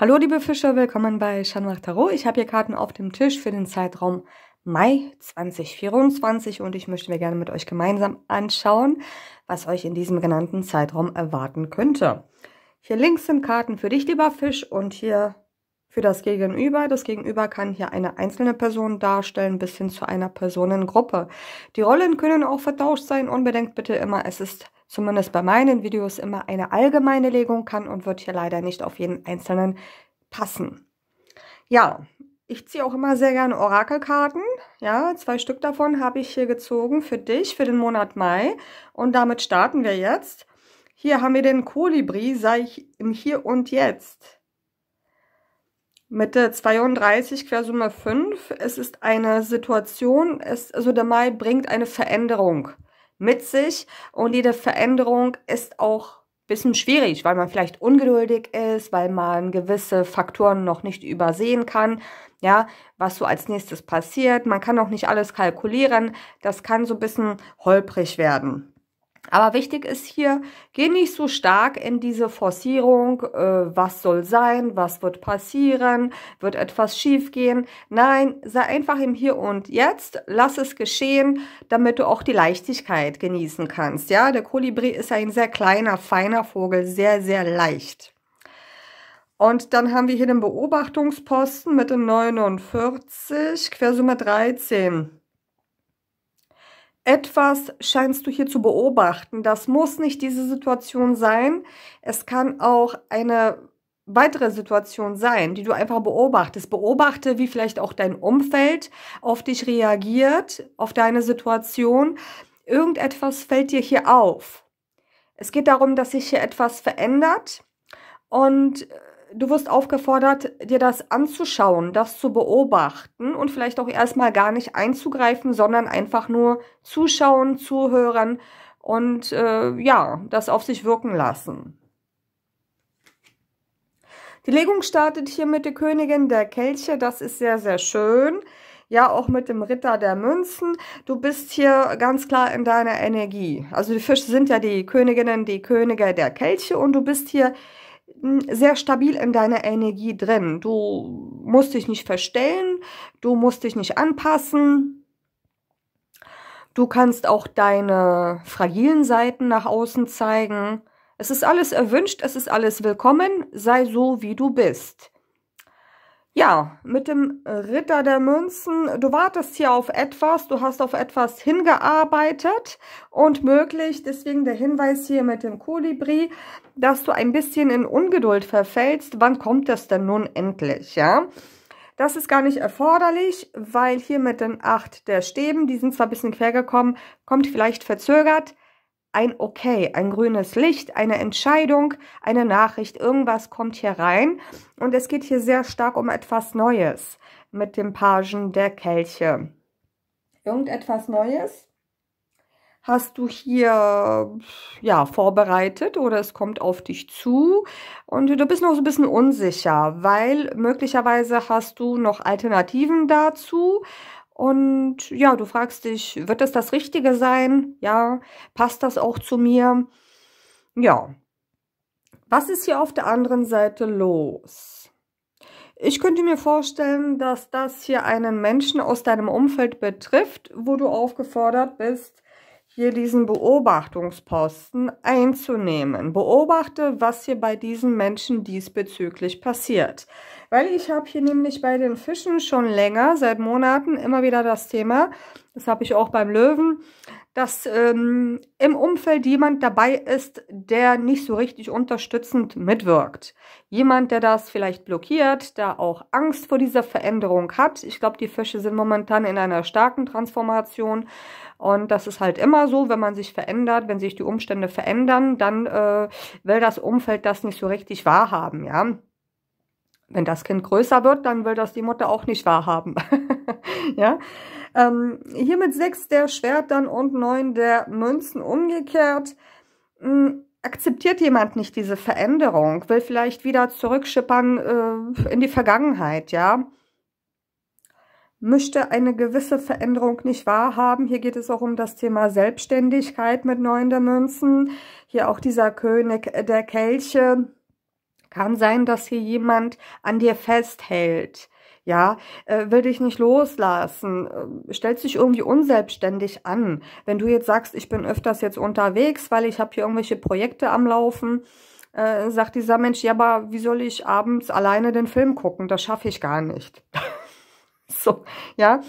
Hallo liebe Fische, willkommen bei Shanwach Tarot. Ich habe hier Karten auf dem Tisch für den Zeitraum Mai 2024 und ich möchte mir gerne mit euch gemeinsam anschauen, was euch in diesem genannten Zeitraum erwarten könnte. Hier links sind Karten für dich, lieber Fisch, und hier für das Gegenüber. Das Gegenüber kann hier eine einzelne Person darstellen, bis hin zu einer Personengruppe. Die Rollen können auch vertauscht sein Unbedenkt bitte immer, es ist zumindest bei meinen Videos immer eine allgemeine Legung kann und wird hier leider nicht auf jeden Einzelnen passen. Ja, ich ziehe auch immer sehr gerne Orakelkarten. Ja, zwei Stück davon habe ich hier gezogen für dich, für den Monat Mai. Und damit starten wir jetzt. Hier haben wir den Kolibri, sei ich im Hier und Jetzt. Mitte 32, Quersumme 5. Es ist eine Situation, es, also der Mai bringt eine Veränderung mit sich und jede Veränderung ist auch bisschen schwierig, weil man vielleicht ungeduldig ist, weil man gewisse Faktoren noch nicht übersehen kann, ja, was so als nächstes passiert. Man kann auch nicht alles kalkulieren. Das kann so ein bisschen holprig werden. Aber wichtig ist hier, geh nicht so stark in diese Forcierung, äh, was soll sein, was wird passieren, wird etwas schiefgehen. Nein, sei einfach im Hier und Jetzt, lass es geschehen, damit du auch die Leichtigkeit genießen kannst. Ja, der Kolibri ist ein sehr kleiner, feiner Vogel, sehr, sehr leicht. Und dann haben wir hier den Beobachtungsposten mit dem 49, Quersumme 13. Etwas scheinst du hier zu beobachten. Das muss nicht diese Situation sein. Es kann auch eine weitere Situation sein, die du einfach beobachtest. Beobachte, wie vielleicht auch dein Umfeld auf dich reagiert, auf deine Situation. Irgendetwas fällt dir hier auf. Es geht darum, dass sich hier etwas verändert und äh, du wirst aufgefordert, dir das anzuschauen, das zu beobachten und vielleicht auch erstmal gar nicht einzugreifen, sondern einfach nur zuschauen, zuhören und äh, ja, das auf sich wirken lassen. Die Legung startet hier mit der Königin der Kelche, das ist sehr, sehr schön. Ja, auch mit dem Ritter der Münzen. Du bist hier ganz klar in deiner Energie. Also die Fische sind ja die Königinnen, die Könige der Kelche und du bist hier hm, sehr stabil in deiner Energie drin. Du musst dich nicht verstellen, du musst dich nicht anpassen. Du kannst auch deine fragilen Seiten nach außen zeigen. Es ist alles erwünscht, es ist alles willkommen, sei so, wie du bist. Ja, mit dem Ritter der Münzen, du wartest hier auf etwas, du hast auf etwas hingearbeitet und möglich, deswegen der Hinweis hier mit dem Kolibri, dass du ein bisschen in Ungeduld verfällst, wann kommt das denn nun endlich, ja? Das ist gar nicht erforderlich, weil hier mit den acht der Stäben, die sind zwar ein bisschen quer gekommen, kommt vielleicht verzögert, ein Okay, ein grünes Licht, eine Entscheidung, eine Nachricht, irgendwas kommt hier rein. Und es geht hier sehr stark um etwas Neues mit dem Pagen der Kelche. Irgendetwas Neues hast du hier ja vorbereitet oder es kommt auf dich zu und du bist noch so ein bisschen unsicher, weil möglicherweise hast du noch Alternativen dazu und ja, du fragst dich, wird es das Richtige sein? Ja, passt das auch zu mir? Ja. Was ist hier auf der anderen Seite los? Ich könnte mir vorstellen, dass das hier einen Menschen aus deinem Umfeld betrifft, wo du aufgefordert bist, hier diesen Beobachtungsposten einzunehmen. Beobachte, was hier bei diesen Menschen diesbezüglich passiert. Weil ich habe hier nämlich bei den Fischen schon länger, seit Monaten, immer wieder das Thema, das habe ich auch beim Löwen, dass ähm, im Umfeld jemand dabei ist, der nicht so richtig unterstützend mitwirkt. Jemand, der das vielleicht blockiert, da auch Angst vor dieser Veränderung hat. Ich glaube, die Fische sind momentan in einer starken Transformation. Und das ist halt immer so, wenn man sich verändert, wenn sich die Umstände verändern, dann äh, will das Umfeld das nicht so richtig wahrhaben, ja wenn das Kind größer wird, dann will das die Mutter auch nicht wahrhaben. ja? Ähm, hier mit sechs der Schwertern und neun der Münzen umgekehrt. Ähm, akzeptiert jemand nicht diese Veränderung, will vielleicht wieder zurückschippern äh, in die Vergangenheit, ja? Möchte eine gewisse Veränderung nicht wahrhaben. Hier geht es auch um das Thema Selbstständigkeit mit neun der Münzen. Hier auch dieser König äh, der Kelche kann sein, dass hier jemand an dir festhält. Ja, äh, will dich nicht loslassen, äh, stellt sich irgendwie unselbstständig an. Wenn du jetzt sagst, ich bin öfters jetzt unterwegs, weil ich habe hier irgendwelche Projekte am Laufen, äh, sagt dieser Mensch, ja, aber wie soll ich abends alleine den Film gucken? Das schaffe ich gar nicht. so, ja.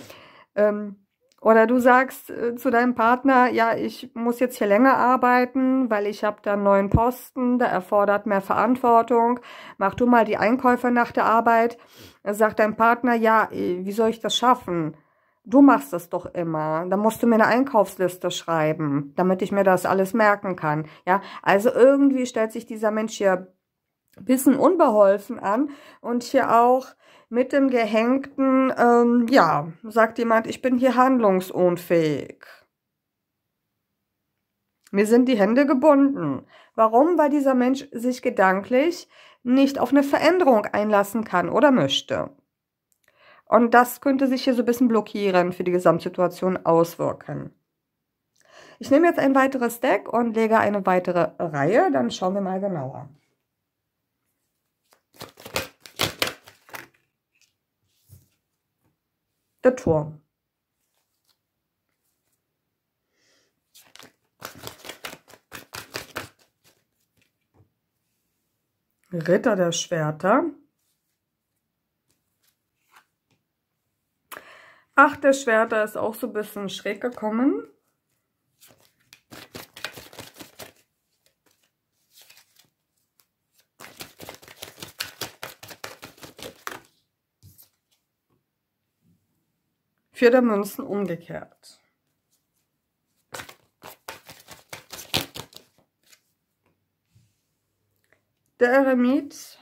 Ähm, oder du sagst äh, zu deinem Partner, ja, ich muss jetzt hier länger arbeiten, weil ich habe da einen neuen Posten, der erfordert mehr Verantwortung. Mach du mal die Einkäufe nach der Arbeit. sagt dein Partner, ja, äh, wie soll ich das schaffen? Du machst das doch immer. Dann musst du mir eine Einkaufsliste schreiben, damit ich mir das alles merken kann. Ja, also irgendwie stellt sich dieser Mensch hier bisschen unbeholfen an. Und hier auch mit dem Gehängten, ähm, ja, sagt jemand, ich bin hier handlungsunfähig. Mir sind die Hände gebunden. Warum? Weil dieser Mensch sich gedanklich nicht auf eine Veränderung einlassen kann oder möchte. Und das könnte sich hier so ein bisschen blockieren, für die Gesamtsituation auswirken. Ich nehme jetzt ein weiteres Deck und lege eine weitere Reihe, dann schauen wir mal genauer. der Turm. Ritter der Schwerter. Ach, der Schwerter ist auch so ein bisschen schräg gekommen. vier der Münzen umgekehrt. Der Eremit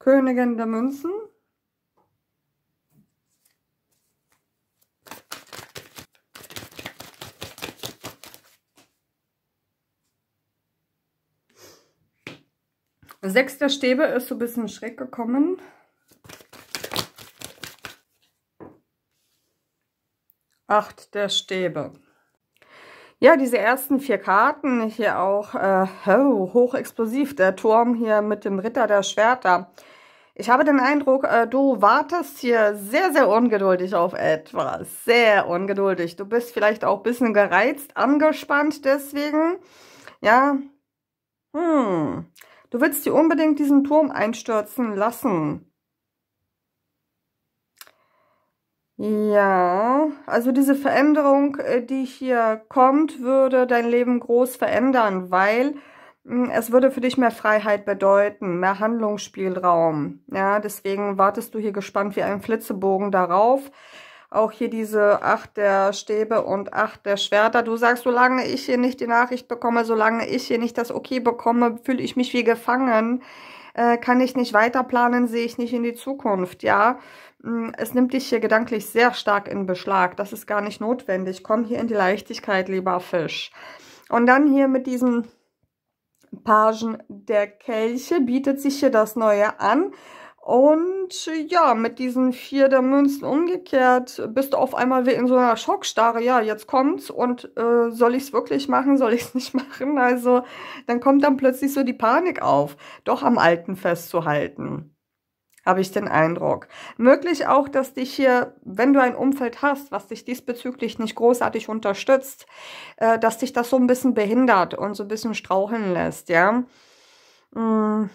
Königin der Münzen Sechs der Stäbe ist so ein bisschen schräg gekommen. Acht der Stäbe. Ja, diese ersten vier Karten hier auch äh, oh, hochexplosiv. Der Turm hier mit dem Ritter der Schwerter. Ich habe den Eindruck, äh, du wartest hier sehr, sehr ungeduldig auf etwas. Sehr ungeduldig. Du bist vielleicht auch ein bisschen gereizt, angespannt deswegen. Ja. Hm. Du willst dir unbedingt diesen Turm einstürzen lassen. Ja, also diese Veränderung, äh, die hier kommt, würde dein Leben groß verändern, weil hm, es würde für dich mehr Freiheit bedeuten, mehr Handlungsspielraum. Ja, deswegen wartest du hier gespannt wie ein Flitzebogen darauf. Auch hier diese acht der Stäbe und acht der Schwerter. Du sagst, solange ich hier nicht die Nachricht bekomme, solange ich hier nicht das Okay bekomme, fühle ich mich wie gefangen äh, kann ich nicht weiter planen, sehe ich nicht in die Zukunft, ja. Mm, es nimmt dich hier gedanklich sehr stark in Beschlag. Das ist gar nicht notwendig. Komm hier in die Leichtigkeit, lieber Fisch. Und dann hier mit diesen Pagen der Kelche bietet sich hier das Neue an. Und äh, ja, mit diesen vier der Münzen umgekehrt bist du auf einmal wie in so einer Schockstarre. Ja, jetzt kommt's und äh, soll ich's wirklich machen, soll ich's nicht machen? Also dann kommt dann plötzlich so die Panik auf, doch am Alten festzuhalten habe ich den Eindruck. Möglich auch, dass dich hier, wenn du ein Umfeld hast, was dich diesbezüglich nicht großartig unterstützt, äh, dass dich das so ein bisschen behindert und so ein bisschen straucheln lässt, ja. Mmh.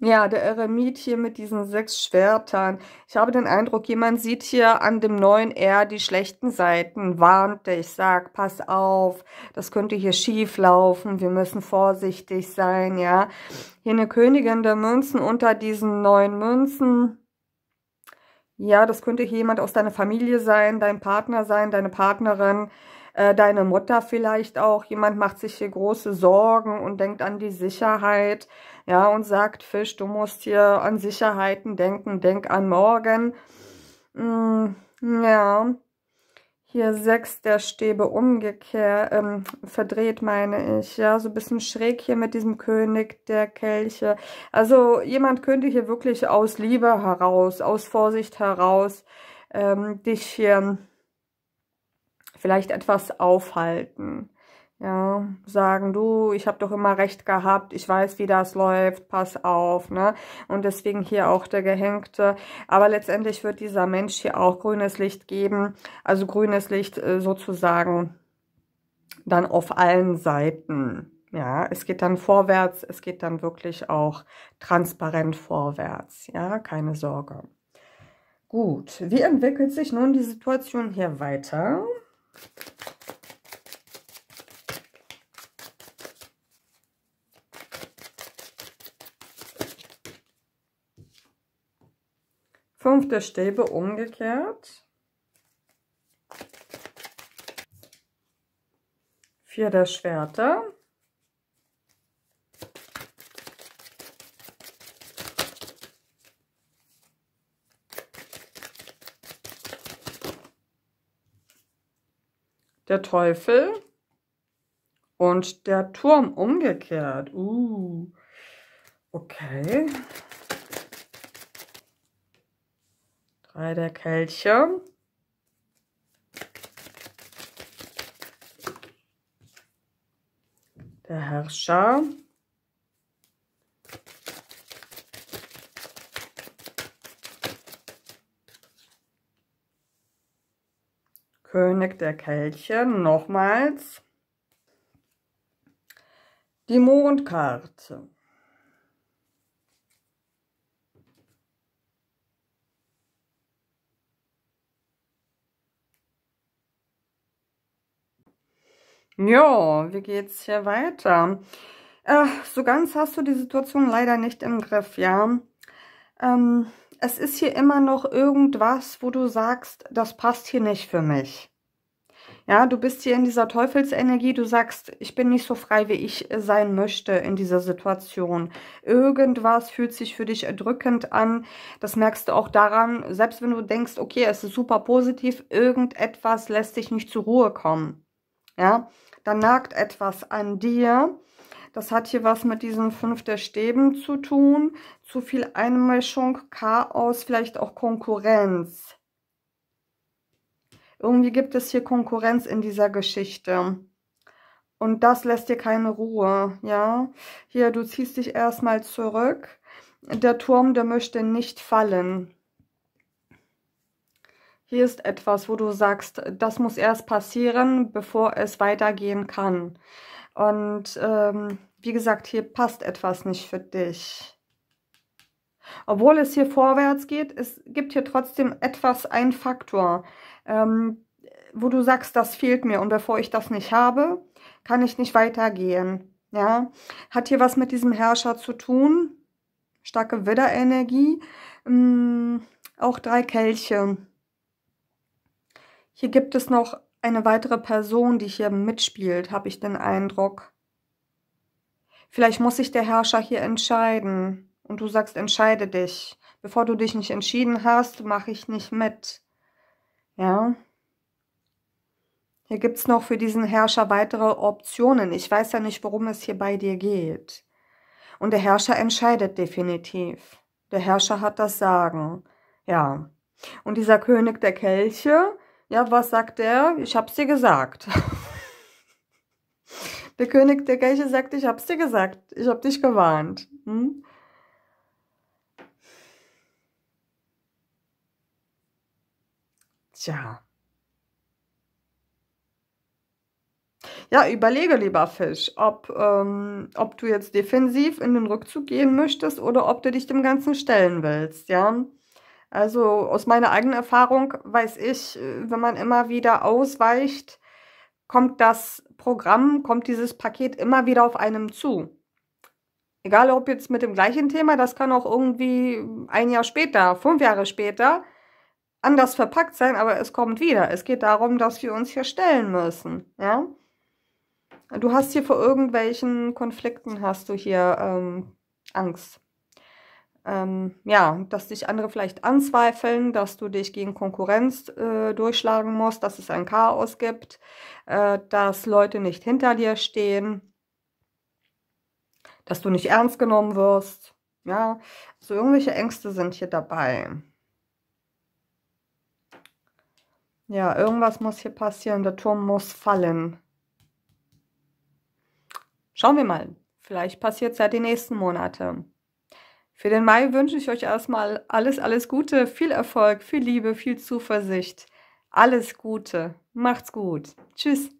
Ja, der Eremit hier mit diesen sechs Schwertern. Ich habe den Eindruck, jemand sieht hier an dem neuen R die schlechten Seiten, warnt dich, sagt, pass auf, das könnte hier schief laufen, wir müssen vorsichtig sein, ja. Hier eine Königin der Münzen unter diesen neuen Münzen. Ja, das könnte hier jemand aus deiner Familie sein, dein Partner sein, deine Partnerin. Äh, deine Mutter vielleicht auch. Jemand macht sich hier große Sorgen und denkt an die Sicherheit, ja, und sagt, Fisch, du musst hier an Sicherheiten denken, denk an morgen. Mm, ja, hier sechs der Stäbe umgekehrt, ähm, verdreht meine ich, ja, so ein bisschen schräg hier mit diesem König der Kelche. Also jemand könnte hier wirklich aus Liebe heraus, aus Vorsicht heraus ähm, dich hier vielleicht etwas aufhalten. Ja, sagen, du, ich habe doch immer recht gehabt, ich weiß, wie das läuft, pass auf, ne? Und deswegen hier auch der Gehängte. Aber letztendlich wird dieser Mensch hier auch grünes Licht geben, also grünes Licht äh, sozusagen dann auf allen Seiten. Ja, es geht dann vorwärts, es geht dann wirklich auch transparent vorwärts, ja, keine Sorge. Gut, wie entwickelt sich nun die Situation hier weiter? Fünf der Stäbe umgekehrt. Vier der Schwerter. der Teufel und der Turm umgekehrt. Uh, okay. Drei der Kelche. Der Herrscher. König der Kelche nochmals die Mondkarte. Ja, wie geht's hier weiter? Äh, so ganz hast du die Situation leider nicht im Griff, ja. Ähm, es ist hier immer noch irgendwas, wo du sagst, das passt hier nicht für mich. Ja, du bist hier in dieser Teufelsenergie, du sagst, ich bin nicht so frei, wie ich sein möchte in dieser Situation. Irgendwas fühlt sich für dich erdrückend an. Das merkst du auch daran, selbst wenn du denkst, okay, es ist super positiv, irgendetwas lässt dich nicht zur Ruhe kommen. Ja, dann nagt etwas an dir, das hat hier was mit diesen fünf der Stäben zu tun. Zu viel Einmischung, Chaos, vielleicht auch Konkurrenz. Irgendwie gibt es hier Konkurrenz in dieser Geschichte. Und das lässt dir keine Ruhe, ja. Hier, du ziehst dich erstmal zurück. Der Turm, der möchte nicht fallen. Hier ist etwas, wo du sagst, das muss erst passieren, bevor es weitergehen kann. Und ähm, wie gesagt, hier passt etwas nicht für dich. Obwohl es hier vorwärts geht, es gibt hier trotzdem etwas ein Faktor, ähm, wo du sagst, das fehlt mir und bevor ich das nicht habe, kann ich nicht weitergehen. Ja, hat hier was mit diesem Herrscher zu tun. Starke Widderenergie. Ähm, auch drei Kelche. Hier gibt es noch eine weitere Person, die hier mitspielt, habe ich den Eindruck. Vielleicht muss sich der Herrscher hier entscheiden. Und du sagst, entscheide dich. Bevor du dich nicht entschieden hast, mache ich nicht mit. Ja. Hier gibt es noch für diesen Herrscher weitere Optionen. Ich weiß ja nicht, worum es hier bei dir geht. Und der Herrscher entscheidet definitiv. Der Herrscher hat das Sagen. Ja. Und dieser König der Kelche, ja, was sagt er? Ich hab's dir gesagt. der König der Geiche sagt, ich hab's dir gesagt. Ich hab dich gewarnt. Hm? Tja. Ja, überlege, lieber Fisch, ob, ähm, ob du jetzt defensiv in den Rückzug gehen möchtest oder ob du dich dem Ganzen stellen willst, ja. Also aus meiner eigenen Erfahrung weiß ich, äh, wenn man immer wieder ausweicht, kommt das Programm, kommt dieses Paket immer wieder auf einem zu. Egal ob jetzt mit dem gleichen Thema, das kann auch irgendwie ein Jahr später, fünf Jahre später anders verpackt sein, aber es kommt wieder. Es geht darum, dass wir uns hier stellen müssen. Ja? Du hast hier vor irgendwelchen Konflikten, hast du hier ähm, Angst ähm, ja, dass dich andere vielleicht anzweifeln, dass du dich gegen Konkurrenz äh, durchschlagen musst, dass es ein Chaos gibt, äh, dass Leute nicht hinter dir stehen, dass du nicht ernst genommen wirst. Ja, so irgendwelche Ängste sind hier dabei. Ja, irgendwas muss hier passieren. Der Turm muss fallen. Schauen wir mal. Vielleicht passiert es ja die nächsten Monate. Für den Mai wünsche ich euch erstmal alles, alles Gute, viel Erfolg, viel Liebe, viel Zuversicht. Alles Gute. Macht's gut. Tschüss.